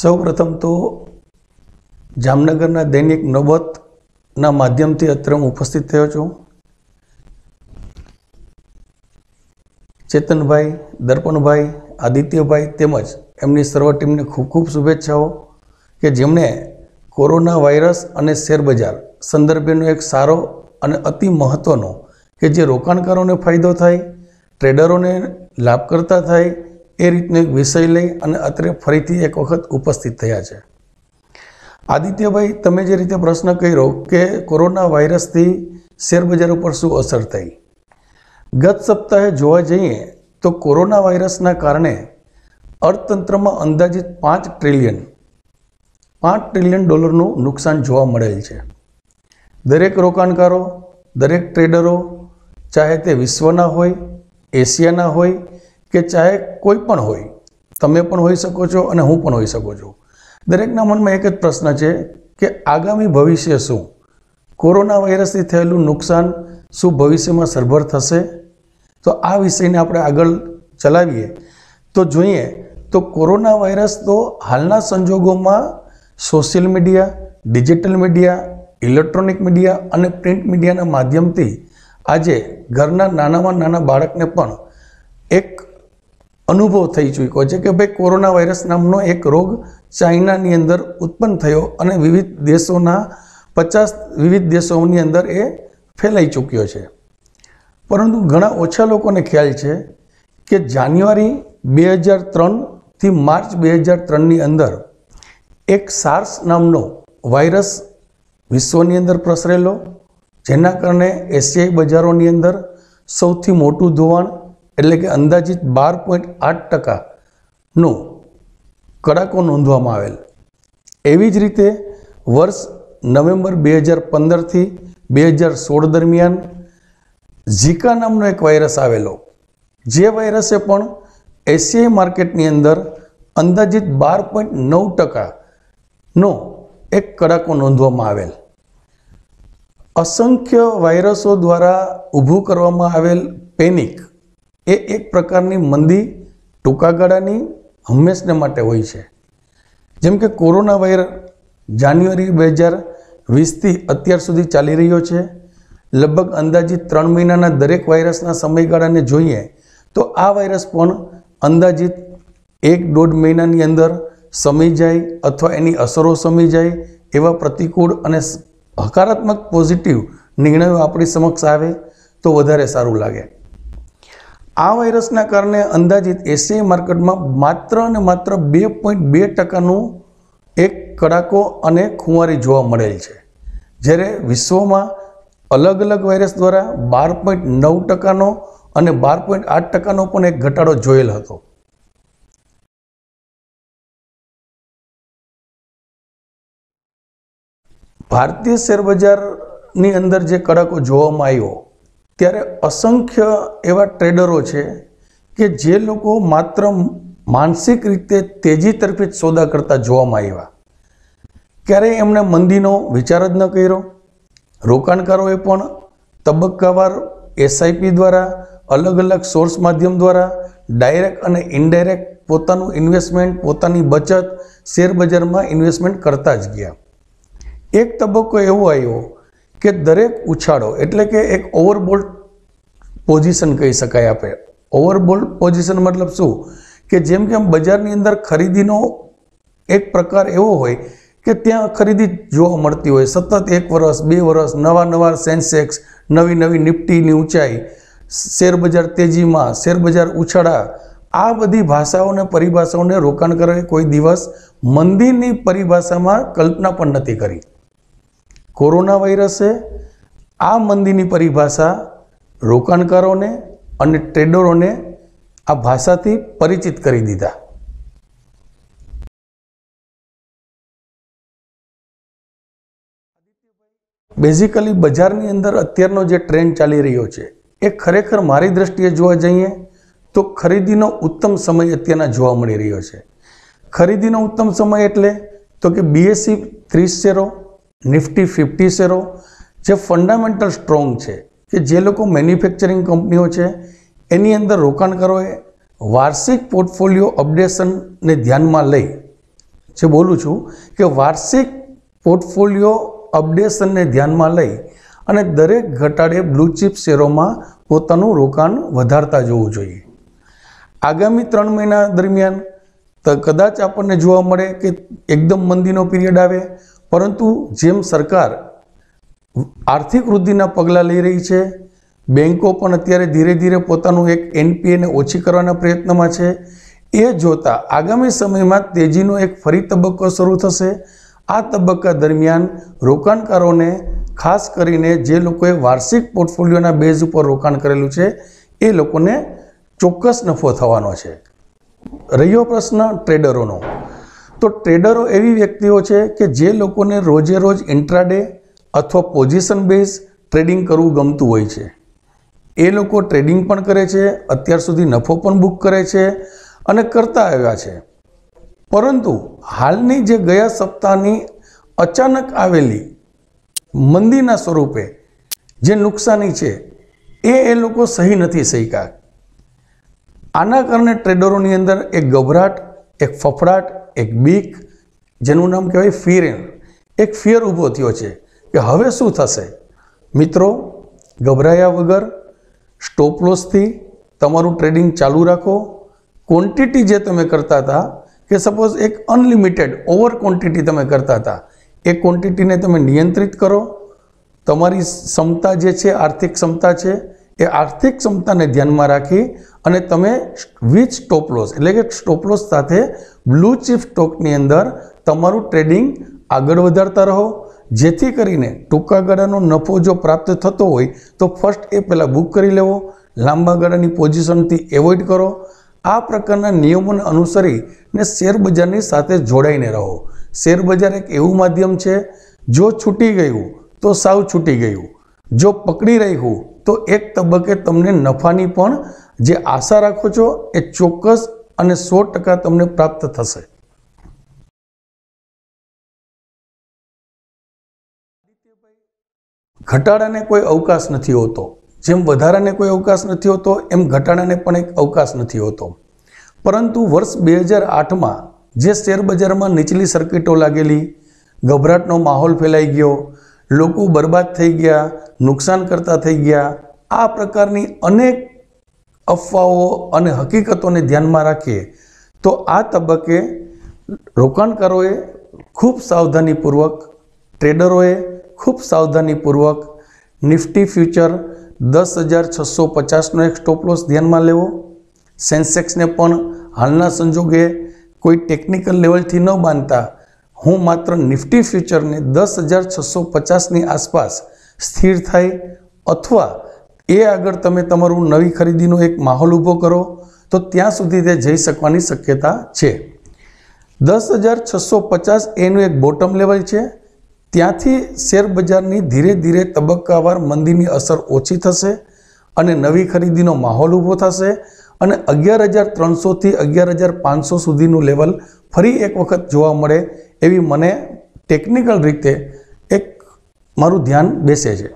સૌપ્રથમ તો જામનગરના દૈનિક નોબતના માધ્યમથી અત્રે હું ઉપસ્થિત થયો છું ચેતનભાઈ દર્પણભાઈ આદિત્યભાઈ તેમજ એમની સર્વ ટીમને ખૂબ ખૂબ શુભેચ્છાઓ કે જેમણે કોરોના વાયરસ અને શેરબજાર સંદર્ભેનો એક સારો અને અતિ મહત્ત્વનો કે જે રોકાણકારોને ફાયદો થાય ટ્રેડરોને લાભકર્તા થાય એ રીતનો એક વિષય લઈ અને અત્રે ફરીથી એક વખત ઉપસ્થિત થયા છે આદિત્યભાઈ તમે જે રીતે પ્રશ્ન કર્યો કે કોરોના વાયરસથી શેરબજાર ઉપર શું અસર થઈ ગત સપ્તાહે જોવા જઈએ તો કોરોના વાયરસના કારણે અર્થતંત્રમાં અંદાજિત પાંચ ટ્રિલિયન પાંચ ટ્રિલિયન ડોલરનું નુકસાન જોવા મળેલ છે દરેક રોકાણકારો દરેક ટ્રેડરો ચાહે તે વિશ્વના હોય એશિયાના હોય કે ચાહે કોઈ પણ હોય તમે પણ હોઈ શકો છો અને હું પણ હોઈ શકું છું દરેકના મનમાં એક જ પ્રશ્ન છે કે આગામી ભવિષ્ય શું કોરોના વાયરસથી થયેલું નુકસાન શું ભવિષ્યમાં સરભર થશે તો આ વિષયને આપણે આગળ ચલાવીએ તો જોઈએ તો કોરોના વાયરસ તો હાલના સંજોગોમાં social media digital media electronic media અને પ્રિન્ટ મીડિયાના માધ્યમથી આજે ઘરના નાનામાં નાના બાળકને પણ અનુભવ થઈ ચૂક્યો છે કે ભાઈ કોરોના વાયરસ નામનો એક રોગ ચાઇનાની અંદર ઉત્પન્ન થયો અને વિવિધ દેશોના પચાસ વિવિધ દેશોની અંદર એ ફેલાઈ ચૂક્યો છે પરંતુ ઘણા ઓછા લોકોને ખ્યાલ છે કે જાન્યુઆરી બે હજાર ત્રણથી માર્ચ બે હજાર ત્રણની અંદર એક સાર્સ નામનો વાયરસ વિશ્વની અંદર પ્રસરેલો જેના કારણે એશિયાઈ બજારોની અંદર સૌથી મોટું ધોવાણ એટલે કે અંદાજિત બાર પોઈન્ટ આઠ ટકાનો કડાકો નોંધવામાં આવેલ એવી જ રીતે વર્ષ નવેમ્બર બે હજાર પંદરથી બે હજાર સોળ દરમિયાન ઝીકા નામનો એક વાયરસ આવેલો જે વાયરસે પણ એશિયાઈ માર્કેટની અંદર અંદાજિત બાર પોઈન્ટ નવ ટકાનો એક કડાકો નોંધવામાં આવેલ અસંખ્ય વાયરસો દ્વારા ઊભું કરવામાં આવેલ પેનિક એ એક પ્રકારની મંદી ટૂંકા ગાળાની હંમેશને માટે હોય છે જેમ કે કોરોના વાયર જાન્યુઆરી બે હજાર વીસથી અત્યાર સુધી ચાલી રહ્યો છે લગભગ અંદાજિત ત્રણ મહિનાના દરેક વાયરસના સમયગાળાને જોઈએ તો આ વાયરસ પણ અંદાજિત એક દોઢ મહિનાની અંદર સમી જાય અથવા એની અસરો સમી જાય એવા પ્રતિકૂળ અને હકારાત્મક પોઝિટિવ નિર્ણયો આપણી સમક્ષ આવે તો વધારે સારું લાગે આ વાયરસના કારણે અંદાજિત એશિયાઈ માર્કેટમાં માત્ર અને માત્ર બે પોઈન્ટ બે ટકાનું એક કડાકો અને ખુંવારી જોવા મળેલ છે જ્યારે વિશ્વમાં અલગ અલગ વાયરસ દ્વારા બાર પોઈન્ટ નવ ટકાનો અને બાર પોઈન્ટ આઠ ટકાનો પણ એક ઘટાડો જોયેલ હતો ભારતીય શેરબજારની અંદર જે કડાકો જોવામાં આવ્યો ત્યારે અસંખ્ય એવા ટ્રેડરો છે કે જે લોકો માત્ર માનસિક રીતે તેજી તરફે જ સોદા કરતા જોવામાં આવ્યા ક્યારેય એમણે મંદીનો વિચાર જ ન કર્યો રોકાણકારોએ પણ તબક્કાવાર એસઆઈપી દ્વારા અલગ અલગ સોર્સ માધ્યમ દ્વારા ડાયરેક્ટ અને ઇનડાયરેક્ટ પોતાનું ઇન્વેસ્ટમેન્ટ પોતાની બચત શેરબજારમાં ઇન્વેસ્ટમેન્ટ કરતા જ ગયા એક તબક્કો એવો આવ્યો કે દરેક ઉછાળો એટલે કે એક ઓવરબોલ પોઝિશન કહી શકાય આપણે ઓવરબોલ પોઝિશન મતલબ શું કે જેમ કે આમ બજારની અંદર ખરીદીનો એક પ્રકાર એવો હોય કે ત્યાં ખરીદી જોવા મળતી હોય સતત એક વર્ષ બે વર્ષ નવા નવા સેન્સેક્સ નવી નવી નિફ્ટીની ઊંચાઈ શેરબજાર તેજીમાં શેરબજાર ઉછાળા આ બધી ભાષાઓને પરિભાષાઓને રોકાણ કરવા કોઈ દિવસ મંદિરની પરિભાષામાં કલ્પના પણ નથી કરી કોરોના વાયરસે આ મંદીની પરિભાષા રોકાણકારોને અને ટ્રેડરોને આ ભાષાથી પરિચિત કરી દીધા બેઝિકલી બજારની અંદર અત્યારનો જે ટ્રેન્ડ ચાલી રહ્યો છે એ ખરેખર મારી દ્રષ્ટિએ જોવા જઈએ તો ખરીદીનો ઉત્તમ સમય અત્યારના જોવા મળી રહ્યો છે ખરીદીનો ઉત્તમ સમય એટલે તો કે બીએસસી ત્રીસ શેરો નિફ્ટી ફિફ્ટી શેરો જે ફંડામેન્ટલ સ્ટ્રોંગ છે કે જે લોકો મેન્યુફેક્ચરિંગ કંપનીઓ છે એની અંદર રોકાણ રોકાણકારોએ વાર્ષિક પોર્ટફોલિયો અપડેશનને ધ્યાનમાં લઈ જે બોલું છું કે વાર્ષિક પોર્ટફોલિયો અપડેશનને ધ્યાનમાં લઈ અને દરેક ઘટાડે બ્લૂ ચિપ શેરોમાં પોતાનું રોકાણ વધારતા જવું જોઈએ આગામી ત્રણ મહિના દરમિયાન કદાચ આપણને જોવા મળે કે એકદમ મંદીનો પિરિયડ આવે પરંતુ જેમ સરકાર આર્થિક વૃદ્ધિના પગલાં લઈ રહી છે બેન્કો પણ અત્યારે ધીરે ધીરે પોતાનું એક એનપીએને ઓછી કરવાના પ્રયત્નમાં છે એ જોતાં આગામી સમયમાં તેજીનો એક ફરી તબક્કો શરૂ થશે આ તબક્કા દરમિયાન રોકાણકારોને ખાસ કરીને જે લોકોએ વાર્ષિક પોર્ટફોલિયોના બેઝ ઉપર રોકાણ કરેલું છે એ લોકોને ચોક્કસ નફો થવાનો છે રહ્યો પ્રશ્ન ટ્રેડરોનો તો ટ્રેડરો એવી વ્યક્તિઓ છે કે જે લોકોને રોજે રોજ ઇન્ટ્રાડે અથવા પોઝિશન બેઝ ટ્રેડિંગ કરવું ગમતું હોય છે એ લોકો ટ્રેડિંગ પણ કરે છે અત્યાર સુધી નફો પણ બુક કરે છે અને કરતા આવ્યા છે પરંતુ હાલની જે ગયા સપ્તાહની અચાનક આવેલી મંદીના સ્વરૂપે જે નુકસાની છે એ એ લોકો સહી નથી સહીકા આના કારણે ટ્રેડરોની અંદર એક ગભરાટ એક ફફડાટ એક બીક જેનું નામ કહેવાય ફિરેન એક ફિયર ઊભો થયો છે કે હવે શું થશે મિત્રો ગભરાયા વગર સ્ટોપલોસથી તમારું ટ્રેડિંગ ચાલુ રાખો ક્વોન્ટિટી જે તમે કરતા હતા કે સપોઝ એક અનલિમિટેડ ઓવર ક્વોન્ટિટી તમે કરતા હતા એ ક્વોન્ટિટીને તમે નિયંત્રિત કરો તમારી ક્ષમતા જે છે આર્થિક ક્ષમતા છે એ આર્થિક ક્ષમતાને ધ્યાનમાં રાખી અને તમે વિથ સ્ટોપલોસ એટલે કે સ્ટોપલોસ સાથે બ્લુ ચીપ સ્ટોકની અંદર તમારું ટ્રેડિંગ આગળ વધારતા રહો જેથી કરીને ટૂંકા ગાળાનો નફો જો પ્રાપ્ત થતો હોય તો ફર્સ્ટ એ પહેલાં બુક કરી લેવો લાંબા ગાળાની પોઝિશનથી એવોઇડ કરો આ પ્રકારના નિયમોને અનુસરી ને શેરબજારની સાથે જોડાઈને રહો શેરબજાર એક એવું માધ્યમ છે જો છૂટી ગયું તો સાવ છૂટી ગયું જો પકડી રહ્યું તો એક તબક્કે તમને નફાની પણ જે આશા રાખો છો એ ચોક્કસ અને સો ટકા તમને પ્રાપ્ત થશે ઘટાડાને કોઈ અવકાશ નથી હોતો જેમ વધારાને કોઈ અવકાશ નથી હોતો એમ ઘટાડાને પણ એક અવકાશ નથી હોતો પરંતુ વર્ષ બે હજાર આઠમાં જે શેર બજારમાં નીચલી સર્કિટો લાગેલી ગભરાટનો માહોલ ફેલાઈ ગયો લોકો બરબાદ થઈ ગયા નુકસાન કરતા થઈ ગયા આ પ્રકારની અનેક અફવાઓ અને હકીકતોને ધ્યાનમાં રાખીએ તો આ તબક્કે રોકાણકારોએ ખૂબ સાવધાનીપૂર્વક ટ્રેડરોએ ખૂબ સાવધાનીપૂર્વક નિફ્ટી ફ્યુચર દસ હજાર છસો પચાસનો એક સ્ટોપલોસ ધ્યાનમાં લેવો સેન્સેક્સને પણ હાલના સંજોગે કોઈ ટેકનિકલ લેવલથી ન બાંધતા હું માત્ર નિફ્ટી ફ્યુચરને દસ હજાર છસો પચાસની આસપાસ સ્થિર થાય અથવા એ આગળ તમે તમારું નવી ખરીદીનો એક માહોલ ઊભો કરો તો ત્યાં સુધી તે જઈ શકવાની શક્યતા છે દસ હજાર છસો પચાસ એનું એક બોટમ લેવલ છે ત્યાંથી શેરબજારની ધીરે ધીરે તબક્કાવાર મંદીની અસર ઓછી થશે અને નવી ખરીદીનો માહોલ ઊભો થશે અને અગિયાર હજાર ત્રણસોથી અગિયાર હજાર પાંચસો સુધીનું લેવલ ફરી એક વખત જોવા મળે એવી મને ટેકનિકલ રીતે મારું ધ્યાન બેસે છે